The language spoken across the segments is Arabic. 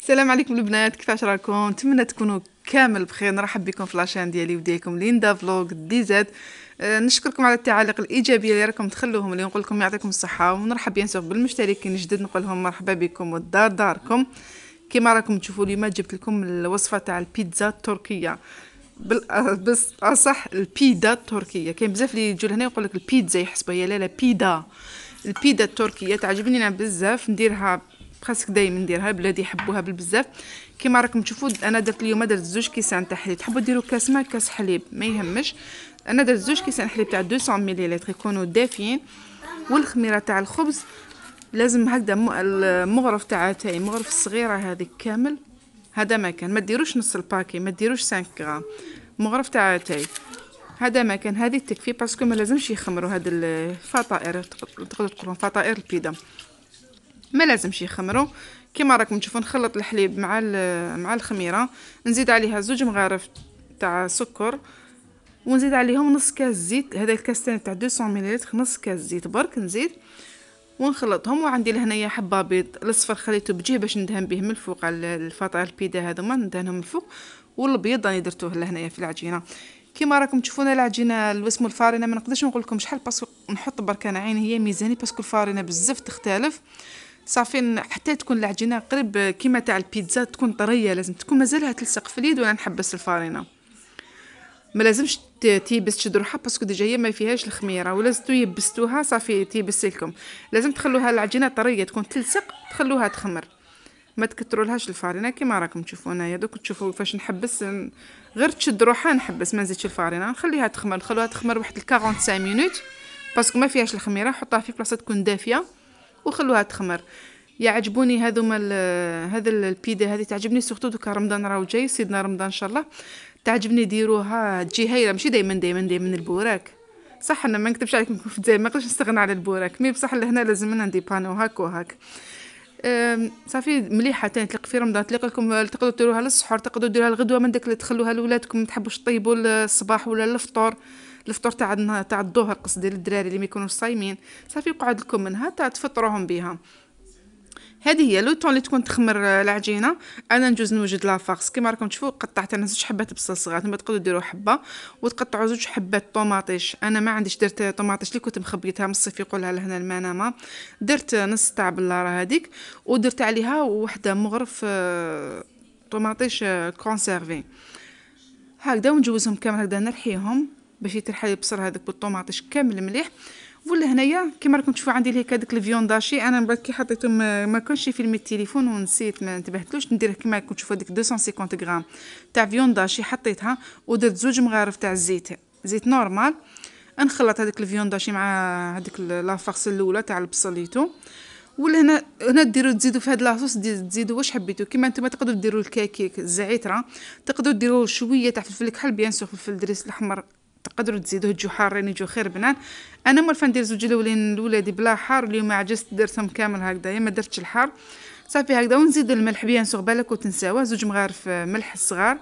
السلام عليكم البنات كيفاش راكم نتمنى تكونوا كامل بخير نرحب بكم في لاشين ديالي وديالكم ليندا فلوغ دي زاد آه، نشكركم على التعاليق الايجابيه اللي راكم تخلوهم لي نقول لكم يعطيكم الصحه ونرحب بيان بالمشتركين جدد نقول لهم مرحبا بكم والدار داركم كما راكم تشوفوا اليوم جبت لكم الوصفه تاع البيتزا التركيه بالاصح البيدا التركيه كاين بزاف اللي يجوا لهنا يقول لك البيتزا يحسبها هي لا لا بيدا البيدا التركيه تعجبني انا بزاف نديرها خاصك دائما نديرها البلاد يحبوها بالبزاف كيما راكم تشوفوا انا درت اليوم درت زوج كيسان تاع حليب تحبوا ديروا كاس ماء كاس حليب ما يهمش انا درت زوج كيسان حليب تاع 200 مليلتر يكونوا دافيين والخميره تاع الخبز لازم هكذا المغرف تاع تاعي المغرف الصغيره هذيك كامل هذا ما كان ما ديروش نص الباكي ما ديروش 5 غرام مغرف تاع تاعي هذا ما كان هذه تكفي باسكو ما لازمش يخمروا هاد الفطائر تقدروا تقولوا فطائر البيضه ما لازمش يخمروا كما راكم تشوفوا نخلط الحليب مع مع الخميره نزيد عليها زوج مغارف تاع سكر ونزيد عليهم نص كاس زيت هذا الكاس تاع 200 مليلتر نص كاس زيت برك نزيد ونخلطهم وعندي لهنايا حبه بيض الاصفر خليته بجيه باش ندهن به من الفوق على الفطاير البيدا هذوما ندهنهم من الفوق والبيض راني درتوه لهنايا في العجينه كيما راكم تشوفون العجينه الوسم الفارينه ما نقدرش نقول لكم شحال باسكو نحط برك انا عين هي ميزاني باسكو الفارينه بزاف تختلف صافي حتى تكون العجينه قريب كيما تاع البيتزا تكون طريه لازم تكون مازالها تلصق في اليد وانا نحبس الفارينه ما لازمش تيبس تشد روحها باسكو ديجا هي ما فيهاش الخميره ولا زدتو يبستوها صافي تيبس لكم لازم تخلوها العجينه طريه تكون تلصق تخلوها تخمر ما تكترولهاش الفارينه كيما راكم تشوفوا هنايا دوك تشوفوا كيفاش نحبس غير تشد روحها نحبس ما نزيدش الفارينه نخليها تخمر نخلوها تخمر واحد 45 مينوت باسكو ما فيهاش الخميره حطها في بلاصه تكون دافيه وخلوها تخمر يعجبوني هذوما هذا البيدا هذه تعجبني سورتو دوكا رمضان راهو جاي سيدنا رمضان ان شاء الله تعجبني ديروها تجي هايله ماشي دائما دائما دائما البوراك صح انا ما نكتبش عليكم في الجزائر ما نقدرش نستغنى على البوراك مي بصح لهنا لازم لنا بانو هاك وهاك صافي مليحه تاني تلقى في رمضان تلقى لكم تقدروا ديروها للسحور تقدروا ديروها الغدوه من داك اللي تخلوها لولادكم تحبوش طيبوا الصباح ولا الفطور الفطور تاع تاع الظهر قصدي للدراري اللي ما يكونوش صايمين صافي يقعد لكم منها تاع تفطروهم بها هذه هي لو طون اللي تكون تخمر العجينه انا نجوز نوجد لافاغس كيما راكم تشوفوا قطعت انا زوج حبات بصل صغار ما تقدروا ديروا حبه وتقطعوا زوج حبات طوماطيش انا ما عنديش درت طوماطيش اللي كنت مخبيتها من الصيف يقولها لهنا المنامه درت نص تاع بلاره هذيك ودرت عليها وحده مغرف آه، طوماطيش كونسيرفي آه، هكذا ونجوزهم كامل هكذا نرحيهم باش يترحل البصل هذاك بالطوماطيش كامل مليح ولا هنايا كيما راكم تشوفوا عندي ليه هذاك الفيون داشي انا من بعد كي حطيته ما كانش في التليفون ونسيت ما انتبهتلوش ندير كيما راكم تشوفوا هذيك 250 غرام تاع فيون داشي حطيتها ودرت زوج مغارف تاع الزيت زيت نورمال نخلط هذاك الفيون داشي مع هذيك لافارس الاولى تاع البصليتو ولا هنا هنا ديروا تزيدوا في هاد لاصوص تزيدوا واش حبيتوا كيما نتوما تقدروا ديروا الكاكيك الزعتره تقدروا ديروا شويه تاع فلفل كحل بيان سور فلفل دريس الاحمر تقدروا تزيدوه جو حارين يجو خير بنان انا مرة ندير زوج الاولين لولادي بلا حار اليوم عجزت درتهم كامل هكذايا ما درتش الحار صافي هكذا ونزيد الملح بيان سوغ بالك وتنساوه زوج مغارف آه، ملح صغار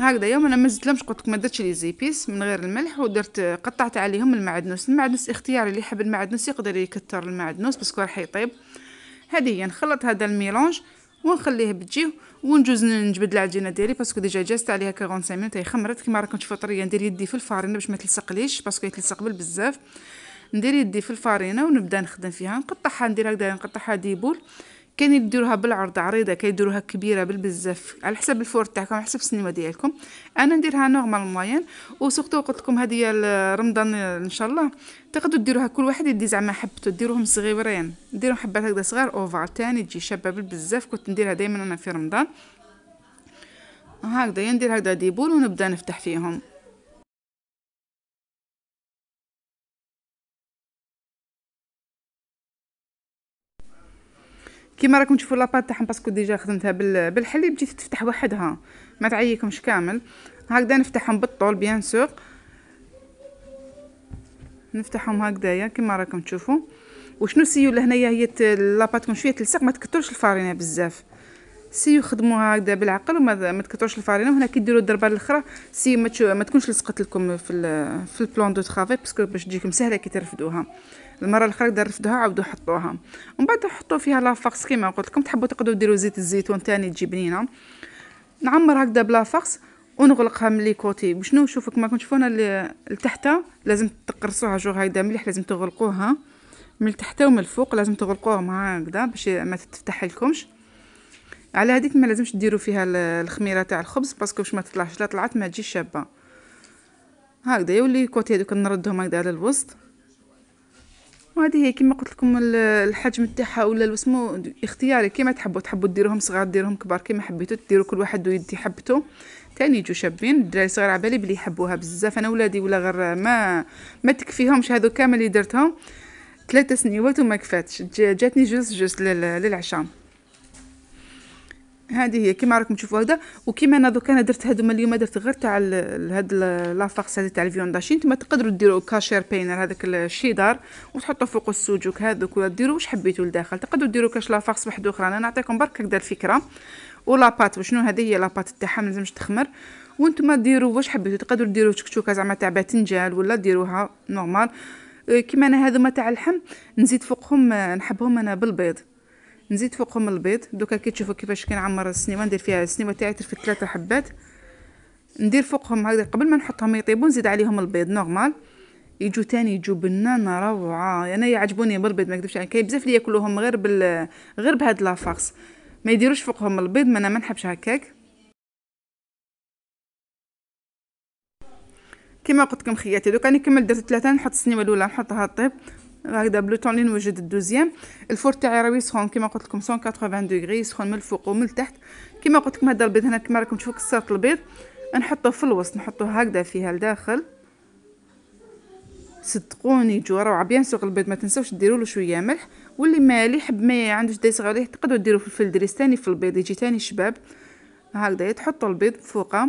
يوم انا ما زدتلهمش قلت ما درتش لي زيبيس من غير الملح ودرت آه، قطعت عليهم المعدنوس المعدنوس اختياري اللي يحب المعدنوس يقدر يكثر المعدنوس باسكو راح يطيب هذه هي نخلط هذا الميلونج ونخليه بتجيه ونجوز نجبد العجينه ديالي باسكو ديجا جاست عليها 45 مينوت هي خمرت كيما راكم تشوفوا طريه ندير يدي في الفارينه باش ما تلصقليش باسكو يتلصق بزاف ندير يدي في الفارينه ونبدا نخدم فيها نقطعها ندير هكذا نقطعها ديبول كان يديروها بالعرض عريضه كيديروها يديروها كبيره بالبزاف على حسب الفور تاعكم على حسب السنيمه ديالكم انا نديرها نورمال موين وسورتو قلت لكم هذه رمضان ان شاء الله تقدروا ديروها كل واحد يدي زعما حبتو ديروهم صغيرين ديروا حبات هكذا صغار اوفال تاني تجي شابه بالبزاف كنت نديرها دائما انا في رمضان هكذا ندير هكذا ديبول ونبدا نفتح فيهم كيما راكم تشوفوا لاباط تاعهم باسكو ديجا خدمتها بالحليب جيت تفتح وحدها ما تعيكمش كامل هكذا نفتحهم بالطول بيان سور نفتحهم هكذايا كيما راكم تشوفوا وشنو السيول لهنايا هي لاباط شويه تلصق ما تكثرش الفرينه بزاف سي يخدموها هكذا بالعقل وما ما تكثروش الفرينه وهنا كي ديروا الضربه الاخرى سي ما, ما تكونش لصقت لكم في في البلون دو ترافاي باسكو باش تجيكم سهله كي ترفدوها المره الاخرى كي رفدوها عاودوا حطوها ومن بعد حطوا فيها لافاكس كيما قلت لكم تحبوا تقدروا ديروا زيت الزيتون تاني تجي بنينه نعمر هكذا بلافاكس ونغلقها من لي كوتي وشنو نشوفك ما كنتش تشوفونا لتحت لازم تقرصوها جو هكذا مليح لازم تغلقوها من تحت ومن الفوق لازم تغلقوها مع هكذا باش ما تتفتح لكمش على هذيك ما لازمش ديروا فيها الخميره تاع الخبز باسكو باش ما تطلعش لا طلعت ما تجيش شابه هكذا يولي كوتي هذوك نردهم هكذا على الوسط وهذه هي كما قلت لكم الحجم تاعها ولا الوسمو اختياري كما تحبوا تحبوا ديروهم صغار ديروهم كبار كما حبيتوا ديروا كل واحد ويدي حبته تاني يجوا شابين الدراري صغار على بالي بلي يحبوها بزاف انا ولادي ولا غير ما ما تكفيهمش هذو كامل اللي درتهم ثلاثه سنيوات وما كفاتش جاتني جوست جوست للعشاء هذه هي كيما راكم تشوفوا هكذا وكيما انا دوك انا درت هذوما اليوم درت غير تاع هاد لافارس هذه تاع الفيونداشي نتوما تقدروا ديروا كاشير بينر هذاك الشيدار وتحطوا فوق السوجوك هذوك ولا ديروا واش حبيتوا لداخل تقدروا ديروا كاش لافارس واحد اخرى انا نعطيكم برك هكذا الفكره ولاباط وشنو هذه هي لاباط تاعها لازمش تخمر وانتما ديروا واش حبيتوا تقدروا ديروا شكشوكه زعما تاع باذنجان ولا ديروها نورمال أه، كيما انا هذوما تاع اللحم نزيد فوقهم نحبهم انا بالبيض نزيد فوقهم البيض دوكا كي تشوفوا كيفاش كنعمر السنيوه ندير فيها السنيوه تاعي ترفد ثلاثه حبات ندير فوقهم هكذا قبل ما نحطهم يطيبوا نزيد عليهم البيض نورمال يجو تاني يجو بنانه روعه انا يعني يعجبوني بالبيض ما نكذبش عليك كاين بزاف اللي ياكلوهم غير بال غير بهاد لافارس ما يديروش فوقهم البيض ما انا ما نحبش هكاك كما قلت لكم خياتي دوكا نكمل درت ثلاثه نحط السنيوه الاولى نحطها طيب هكذا بلو طون لي نوجد الدوزيام الفور تاعي راهو يسخن كيما قلت لكم 180 دوغري يسخن من الفوق ومن التحت كيما قلت لكم هذا البيض هنا كيما راكم تشوفوا كسرت البيض نحطه في الوسط نحطه هكذا فيها لداخل صدقوني جو روعه بيان سوق البيض ما تنساوش ديروا له شويه ملح واللي مالي يحب ما عندوش دايس غير تقدروا ديروا فلفل دريس تاني في البيض يجي تاني شباب هكذا تحطوا البيض فوقه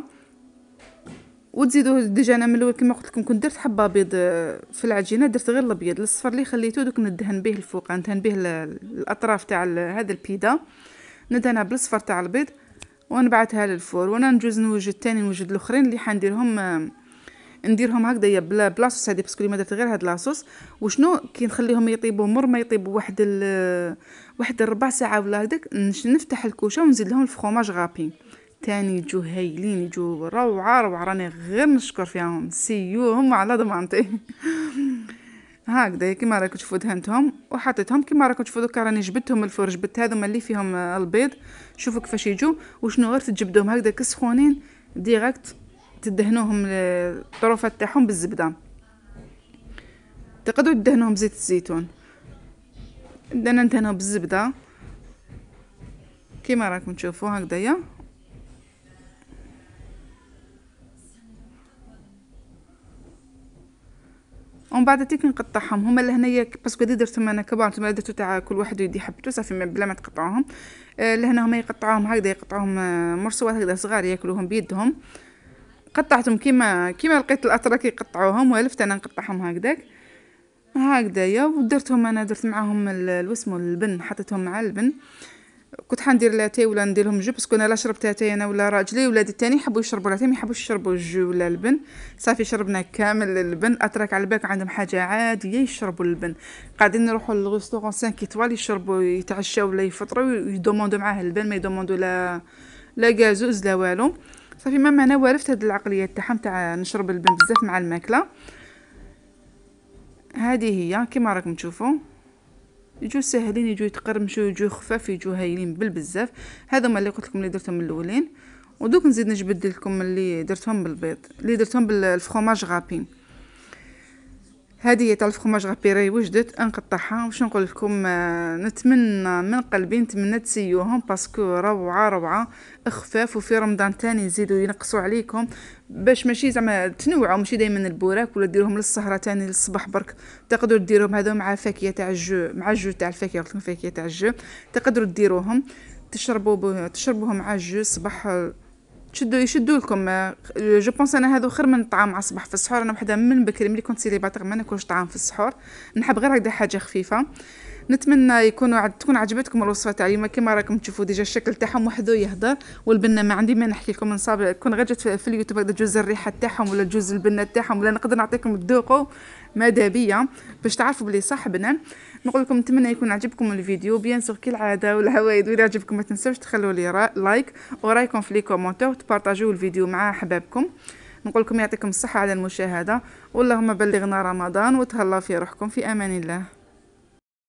وتزيدوه ديجا انا من الاول كما قلت لكم كنت درت حبه بيض آه، في العجينه درت غير الابيض الصفر اللي خليته دوك ندهن به الفوق يعني ندهن به الاطراف تاع هذا البيدا ندهنها بالصفر تاع البيض ونبعثها للفور وانا نجوز نوجد ثاني نوجد الاخرين اللي حنديرهم آه، نديرهم هكذايا بلا بلاصوص هذه باسكو ما درت غير هاد لاصوص وشنو كي نخليهم يطيبوا مر ما يطيبوا واحد واحد الربع ساعه ولا هكذا نفتح الكوشه ونزيد لهم الفخوماج غابي تاني يجو هايلين يجو روعة روعة راني غير نشكر فيهم سيوهم على ضمانتي هكذا كيما راكم تشوفوا دهنتهم وحطيتهم كيما راكم تشوفوا دوكا راني جبدتهم الفور جبت هذوما اللي فيهم البيض شوفوا كيفاش يجوا وشنو غير تجبدوهم هكذا كسخونين ديريكت تدهنوهم الطروفه تاعهم بالزبده تقدروا تدهنوهم بزيت الزيتون دهنتهم بالزبده كيما راكم تشوفوا هكذايا ومن بعد تيك نقطعهم هما لهنايا باسكو دي درتهم انا كبار تما درتو تاع كل واحد يدي حبتو صافي بلا ما تقطعوهم آه، لهنا هما يقطعوهم هكذا يقطعوهم آه، مرصوات هكذا صغار ياكلوهم بيدهم قطعتهم كيما كيما لقيت الاتراك يقطعوهم ولفت انا نقطعهم هكذاك هكذايا ودرتهم انا درت معاهم الوسم البن حطيتهم مع البن كنت حندير لاتاي ولا ندير لهم جو باسكو انا لا شربت لاتاي انا ولا راجلي ولادي الثاني حبوا يشربوا لاتاي ما يحبوش يشربوا الجو ولا اللبن صافي شربنا كامل اللبن اترك على بالك عندهم حاجه عاديه يشربوا اللبن قاعدين نروحوا للغوستورون 5 ايطوال يشربوا يتعشاو ولا يفطروا ويدوموندو معاه اللبن ما يدوموندو لا لا غازوز لا والو صافي ماما انا وارفت هاد العقليه تاعهم تاع نشرب اللبن بزاف مع الماكله هذه هي كما راكم تشوفوا يجو ساهلين يجو يتقرمشوا يجو خفاف يجو هايلين بالبزاف ما اللي قلت لكم اللي درتهم من الاولين ودوك نزيد نجبد لكم اللي درتهم بالبيض اللي درتهم بالفرماج غابين هذه تاع الفخماج غابيري وجدت انقطعها واش نقول لكم آه، نتمنى من قلبي نتمنى تسيوهم باسكو روعه روعه خفاف وفي رمضان تاني يزيدوا ينقصوا عليكم باش ماشي زعما تنوعوا ماشي دائما البوراك ولا ديروهم للسهره تاني للصباح برك تقدروا ديروهم هذو مع فاكهه تاع الجو مع الجو تاع الفاكهه قلت فاكهه تاع الجو تقدروا ديروهم تشربوا تشربوهم مع الجو صباح تشدوا يشدوا لكم آه، جو بونس انا هذا خير من الطعام على الصباح في السحور انا وحده من بكري ملي كنت سيليباتير ما ناكلش طعام في السحور نحب غير هكذا حاجه خفيفه نتمنى يكونوا عد... تكون عجبتكم الوصفه تاع اليوم كما راكم تشوفوا ديجا الشكل تاعهم وحده يهضر والبنه ما عندي ما نحكي لكم نصاب كون غجت في اليوتيوب هكذا جوز الريحه تاعهم ولا جوز البنه تاعهم ولا نقدر نعطيكم تذوقوا ماذا بيا باش تعرفوا بلي صح بنان نقول لكم نتمنى يكون عجبكم الفيديو بيان سور كالعاده والعوايد واذا عجبكم ما تنساوش تخلوا لي لايك ورايكم في لي كومونتير وتبارطاجيو الفيديو مع احبابكم نقول لكم يعطيكم الصحه على المشاهده واللهم بلغنا رمضان وتهلا في روحكم في امان الله